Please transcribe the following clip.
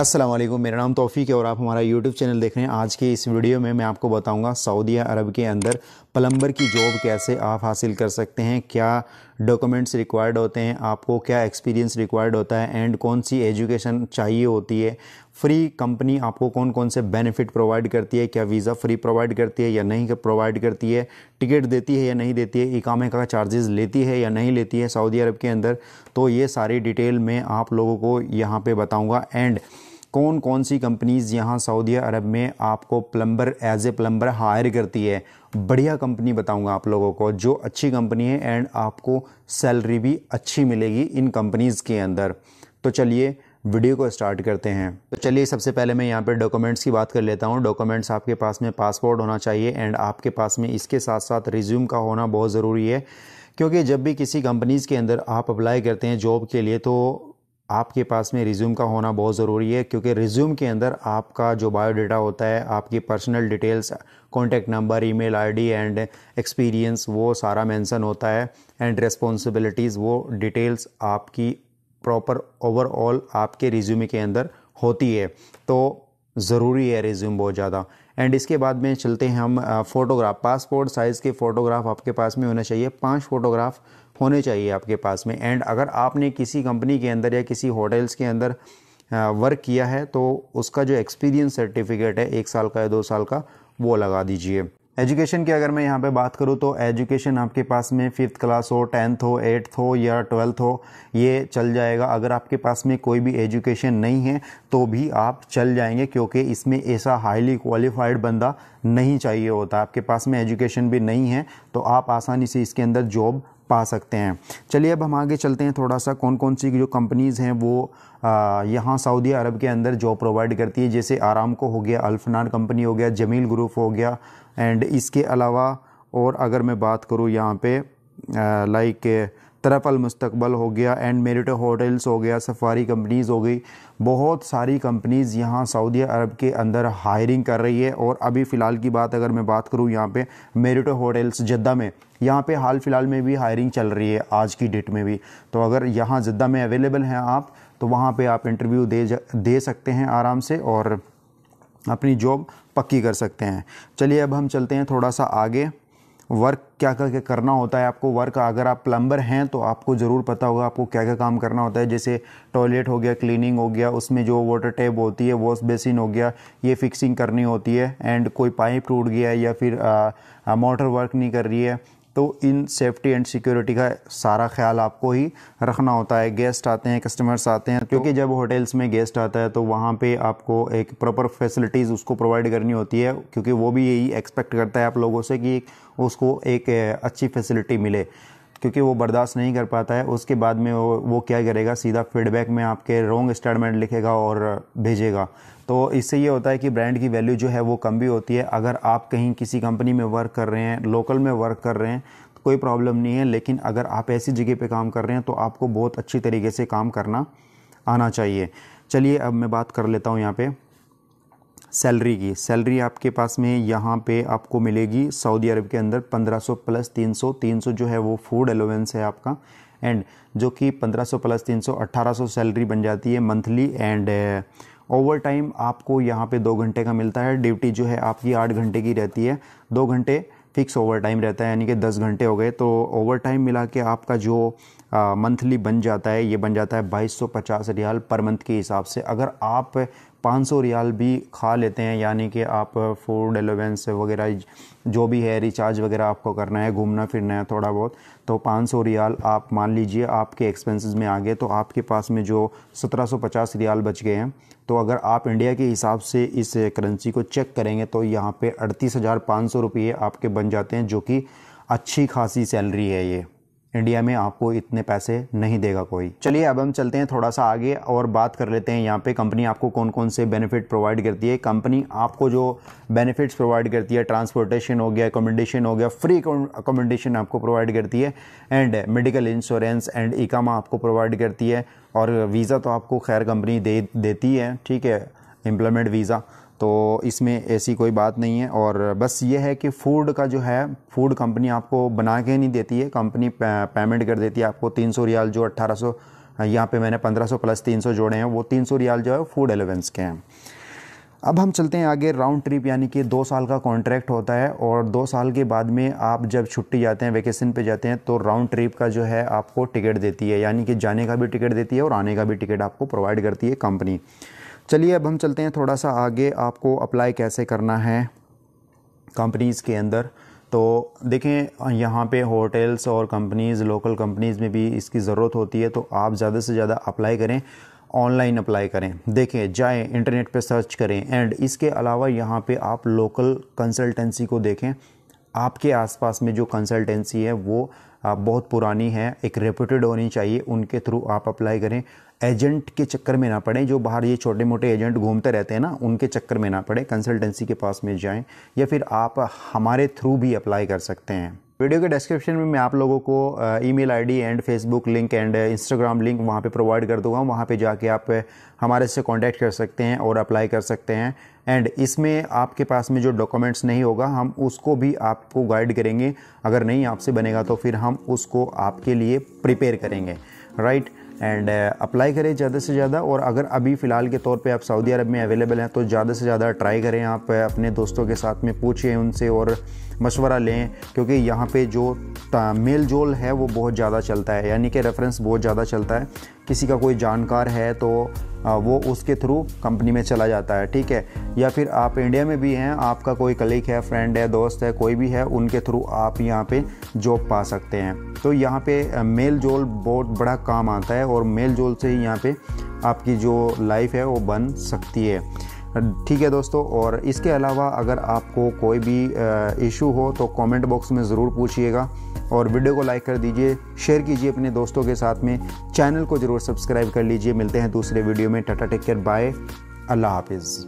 असलम मेरा नाम तौफीक है और आप हमारा यूट्यूब चैनल देख रहे हैं आज के इस वीडियो में मैं आपको बताऊंगा सऊदी अरब के अंदर प्लम्बर की जॉब कैसे आप हासिल कर सकते हैं क्या डॉक्यूमेंट्स रिक्वायर्ड होते हैं आपको क्या एक्सपीरियंस रिक्वायर्ड होता है एंड कौन सी एजुकेशन चाहिए होती है फ्री कंपनी आपको कौन कौन से बेनिफिट प्रोवाइड करती है क्या वीज़ा फ्री प्रोवाइड करती है या नहीं प्रोवाइड करती है टिकट देती है या नहीं देती है इकामे का चार्जेस लेती है या नहीं लेती है सऊदी अरब के अंदर तो ये सारी डिटेल मैं आप लोगों को यहाँ पे बताऊँगा एंड कौन कौन सी कंपनीज़ यहाँ सऊदी अरब में आपको plumber as a plumber hire करती है बढ़िया कंपनी बताऊंगा आप लोगों को जो अच्छी कंपनी है एंड आपको सैलरी भी अच्छी मिलेगी इन कंपनीज़ के अंदर तो चलिए वीडियो को स्टार्ट करते हैं तो चलिए सबसे पहले मैं यहाँ पर डॉक्यूमेंट्स की बात कर लेता हूँ डॉक्यूमेंट्स आपके पास में पासपोर्ट होना चाहिए एंड आपके पास में इसके साथ साथ रिज्यूम का होना बहुत ज़रूरी है क्योंकि जब भी किसी कंपनीज़ के अंदर आप अप्लाई करते हैं जॉब के लिए तो आपके पास में रिज्यूम का होना बहुत ज़रूरी है क्योंकि रिज्यूम के अंदर आपका जो बायोडाटा होता है आपकी personal details contact number email ID and experience वो सारा मेंशन होता है एंड रेस्पॉन्सिबिलिटीज़ वो डिटेल्स आपकी प्रॉपर ओवरऑल आपके रिज्यूमे के अंदर होती है तो ज़रूरी है रिज्यूम बहुत ज़्यादा एंड इसके बाद में चलते हैं हम फ़ोटोग्राफ पासपोर्ट साइज़ के फ़ोटोग्राफ आपके पास में होना चाहिए पांच फ़ोटोग्राफ होने चाहिए आपके पास में एंड अगर आपने किसी कंपनी के अंदर या किसी होटल्स के अंदर वर्क किया है तो उसका जो एक्सपीरियंस सर्टिफिकेट है एक साल का या दो साल का वो लगा दीजिए एजुकेशन की अगर मैं यहाँ पे बात करूँ तो एजुकेशन आपके पास में फिफ्थ क्लास हो टेंथ हो एट्थ हो या ट्वेल्थ हो ये चल जाएगा अगर आपके पास में कोई भी एजुकेशन नहीं है तो भी आप चल जाएंगे क्योंकि इसमें ऐसा हाईली क्वालिफाइड बंदा नहीं चाहिए होता आपके पास में एजुकेशन भी नहीं है तो आप आसानी से इसके अंदर जॉब पा सकते हैं चलिए अब हम आगे चलते हैं थोड़ा सा कौन कौन सी जो कंपनीज़ हैं वो यहाँ सऊदी अरब के अंदर जॉब प्रोवाइड करती है जैसे आराम को हो गया अल्फनान कंपनी हो गया जमील ग्रुप हो गया एंड इसके अलावा और अगर मैं बात करूँ यहाँ पे लाइक तरफ अलमस्तबल हो गया एंड मेरिट होटल्स हो गया सफारी कंपनीज़ हो गई बहुत सारी कंपनीज़ यहाँ सऊदी अरब के अंदर हायरिंग कर रही है और अभी फ़िलहाल की बात अगर मैं बात करूँ यहाँ पे मेरिट होटल्स तो जद्दा में यहाँ पे हाल फिलहाल में भी हायरिंग चल रही है आज की डेट में भी तो अगर यहाँ जद्दा में अवेलेबल हैं आप तो वहाँ पर आप इंटरव्यू दे दे सकते हैं आराम से और अपनी जॉब पक्की कर सकते हैं चलिए अब हम चलते हैं थोड़ा सा आगे वर्क क्या क्या करना होता है आपको वर्क अगर आप प्लम्बर हैं तो आपको ज़रूर पता होगा आपको क्या क्या काम करना होता है जैसे टॉयलेट हो गया क्लीनिंग हो गया उसमें जो वाटर टैप होती है वॉश बेसिन हो गया ये फिक्सिंग करनी होती है एंड कोई पाइप टूट गया या फिर मोटर वर्क नहीं कर रही है तो इन सेफ्टी एंड सिक्योरिटी का सारा ख्याल आपको ही रखना होता है गेस्ट आते हैं कस्टमर्स आते हैं क्योंकि जब होटल्स में गेस्ट आता है तो वहाँ पे आपको एक प्रॉपर फैसिलिटीज़ उसको प्रोवाइड करनी होती है क्योंकि वो भी यही एक्सपेक्ट करता है आप लोगों से कि उसको एक अच्छी फैसिलिटी मिले क्योंकि वो बर्दाश्त नहीं कर पाता है उसके बाद में वो वो क्या करेगा सीधा फीडबैक में आपके रॉन्ग स्टेटमेंट लिखेगा और भेजेगा तो इससे ये होता है कि ब्रांड की वैल्यू जो है वो कम भी होती है अगर आप कहीं किसी कंपनी में वर्क कर रहे हैं लोकल में वर्क कर रहे हैं तो कोई प्रॉब्लम नहीं है लेकिन अगर आप ऐसी जगह पर काम कर रहे हैं तो आपको बहुत अच्छी तरीके से काम करना आना चाहिए चलिए अब मैं बात कर लेता हूँ यहाँ पर सैलरी की सैलरी आपके पास में यहाँ पे आपको मिलेगी सऊदी अरब के अंदर 1500 प्लस 300 300 जो है वो फूड एलोवेंस है आपका एंड जो कि 1500 प्लस 300 1800 सैलरी बन जाती है मंथली एंड ओवर टाइम आपको यहाँ पे दो घंटे का मिलता है ड्यूटी जो है आपकी आठ घंटे की रहती है दो घंटे फिक्स ओवर टाइम रहता है यानी कि दस घंटे हो गए तो ओवर टाइम मिला के आपका जो मंथली बन जाता है ये बन जाता है बाईस सौ पचास रियाल पर मंथ के हिसाब से अगर आप पाँच सौ रियाल भी खा लेते हैं यानी कि आप फूड एलोवेंस वगैरह जो भी है रिचार्ज वगैरह आपको करना है घूमना फिरना है थोड़ा बहुत तो पाँच सौ रियाल आप मान लीजिए आपके एक्सपेंसेस में आ गए तो आपके पास में जो सत्रह सौ पचास रियाल बच गए हैं तो अगर आप इंडिया के हिसाब से इस करेंसी को चेक करेंगे तो यहाँ पर अड़तीस हज़ार पाँच सौ रुपये आपके बन जाते हैं जो कि अच्छी खासी सैलरी है ये इंडिया में आपको इतने पैसे नहीं देगा कोई चलिए अब हम चलते हैं थोड़ा सा आगे और बात कर लेते हैं यहाँ पे कंपनी आपको कौन कौन से बेनिफिट प्रोवाइड करती है कंपनी आपको जो बेनिफिट्स प्रोवाइड करती है ट्रांसपोर्टेशन हो गया अकोमोडेशन हो गया फ्री अकोमोडेशन आपको प्रोवाइड करती है एंड मेडिकल इंश्योरेंस एंड इकामा आपको प्रोवाइड करती है और वीज़ा तो आपको खैर कंपनी दे देती है ठीक है एम्प्लॉयमेंट वीज़ा तो इसमें ऐसी कोई बात नहीं है और बस ये है कि फूड का जो है फूड कंपनी आपको बना के नहीं देती है कंपनी पेमेंट कर देती है आपको तीन सौ रियाल जो अट्ठारह सौ यहाँ पर मैंने पंद्रह सौ प्लस तीन सौ जोड़े हैं वो तीन सौ रियाल जो है फूड एलेवेंस के हैं अब हम चलते हैं आगे राउंड ट्रिप यानी कि दो साल का कॉन्ट्रैक्ट होता है और दो साल के बाद में आप जब छुट्टी जाते हैं वेकेशन पे जाते हैं तो राउंड ट्रिप का जो है आपको टिकट देती है यानी कि जाने का भी टिकट देती है और आने का भी टिकट आपको प्रोवाइड करती है कंपनी चलिए अब हम चलते हैं थोड़ा सा आगे आपको अप्लाई कैसे करना है कंपनीज़ के अंदर तो देखें यहाँ पे होटल्स और कंपनीज़ लोकल कंपनीज़ में भी इसकी ज़रूरत होती है तो आप ज़्यादा से ज़्यादा अप्लाई करें ऑनलाइन अप्लाई करें देखें जाएं इंटरनेट पे सर्च करें एंड इसके अलावा यहाँ पे आप लोकल कंसल्टेंसी को देखें आपके आसपास में जो कंसल्टेंसी है वो बहुत पुरानी है एक रेप्यूटेड होनी चाहिए उनके थ्रू आप अप्लाई करें एजेंट के चक्कर में ना पड़ें जो बाहर ये छोटे मोटे एजेंट घूमते रहते हैं ना उनके चक्कर में ना पड़ें कंसल्टेंसी के पास में जाएं या फिर आप हमारे थ्रू भी अप्लाई कर सकते हैं वीडियो के डिस्क्रिप्शन में मैं आप लोगों को email ID and Facebook link and Instagram link वहाँ पे प्रोवाइड कर दूंगा वहाँ पे जाके आप हमारे से कांटेक्ट कर सकते हैं और अप्लाई कर सकते हैं एंड इसमें आपके पास में जो डॉक्यूमेंट्स नहीं होगा हम उसको भी आपको गाइड करेंगे अगर नहीं आपसे बनेगा तो फिर हम उसको आपके लिए प्रिपेयर करेंगे right right? And apply uh, करें ज़्यादा से ज़्यादा और अगर अभी फ़िलहाल के तौर पे आप सऊदी अरब में अवेलेबल हैं तो ज़्यादा से ज़्यादा ट्राई करें आप अपने दोस्तों के साथ में पूछें उनसे और मशवरा लें क्योंकि यहाँ पे जो मेल जोल है वो बहुत ज़्यादा चलता है यानी कि रेफरेंस बहुत ज़्यादा चलता है किसी का कोई जानकार है तो वो उसके थ्रू कंपनी में चला जाता है ठीक है या फिर आप इंडिया में भी हैं आपका कोई कलीग है फ्रेंड है दोस्त है कोई भी है उनके थ्रू आप यहाँ पे जॉब पा सकते हैं तो यहाँ पे मेल जोल बहुत बड़ा काम आता है और मेल जोल से ही यहाँ पे आपकी जो लाइफ है वो बन सकती है ठीक है दोस्तों और इसके अलावा अगर आपको कोई भी इशू हो तो कमेंट बॉक्स में ज़रूर पूछिएगा और वीडियो को लाइक कर दीजिए शेयर कीजिए अपने दोस्तों के साथ में चैनल को ज़रूर सब्सक्राइब कर लीजिए मिलते हैं दूसरे वीडियो में टाटा टेक केयर बाय अल्लाह हाफिज़